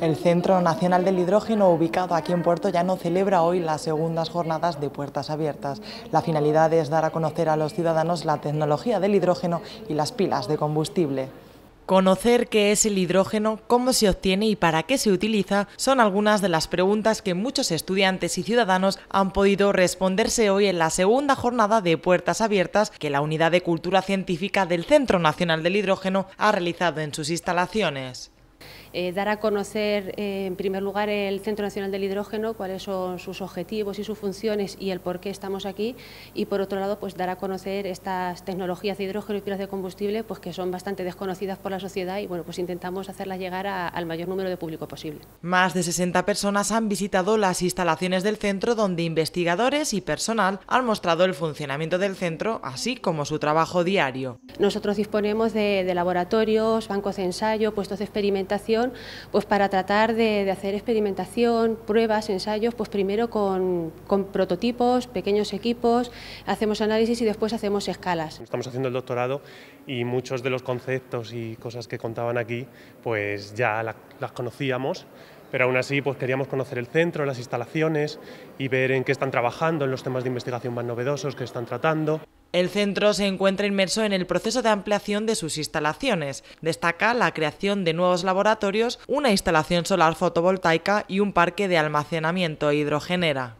El Centro Nacional del Hidrógeno, ubicado aquí en Puerto Llano, celebra hoy las segundas jornadas de puertas abiertas. La finalidad es dar a conocer a los ciudadanos la tecnología del hidrógeno y las pilas de combustible. Conocer qué es el hidrógeno, cómo se obtiene y para qué se utiliza son algunas de las preguntas que muchos estudiantes y ciudadanos han podido responderse hoy en la segunda jornada de Puertas Abiertas que la Unidad de Cultura Científica del Centro Nacional del Hidrógeno ha realizado en sus instalaciones. Eh, dar a conocer, eh, en primer lugar, el Centro Nacional del Hidrógeno, cuáles son sus objetivos y sus funciones y el por qué estamos aquí. Y, por otro lado, pues dar a conocer estas tecnologías de hidrógeno y pilas de combustible pues, que son bastante desconocidas por la sociedad y, bueno, pues intentamos hacerlas llegar al mayor número de público posible. Más de 60 personas han visitado las instalaciones del centro donde investigadores y personal han mostrado el funcionamiento del centro, así como su trabajo diario. Nosotros disponemos de laboratorios, bancos de ensayo, puestos de experimentación pues para tratar de, hacer experimentación, pruebas, ensayos, pues primero con, prototipos, pequeños equipos, hacemos análisis y después hacemos escalas. Estamos haciendo el doctorado y muchos de los conceptos y cosas que contaban aquí, pues ya las conocíamos, pero aún así pues queríamos conocer el centro, las instalaciones y ver en qué están trabajando, en los temas de investigación más novedosos que están tratando. El centro se encuentra inmerso en el proceso de ampliación de sus instalaciones. Destaca la creación de nuevos laboratorios, una instalación solar fotovoltaica y un parque de almacenamiento hidrogenera.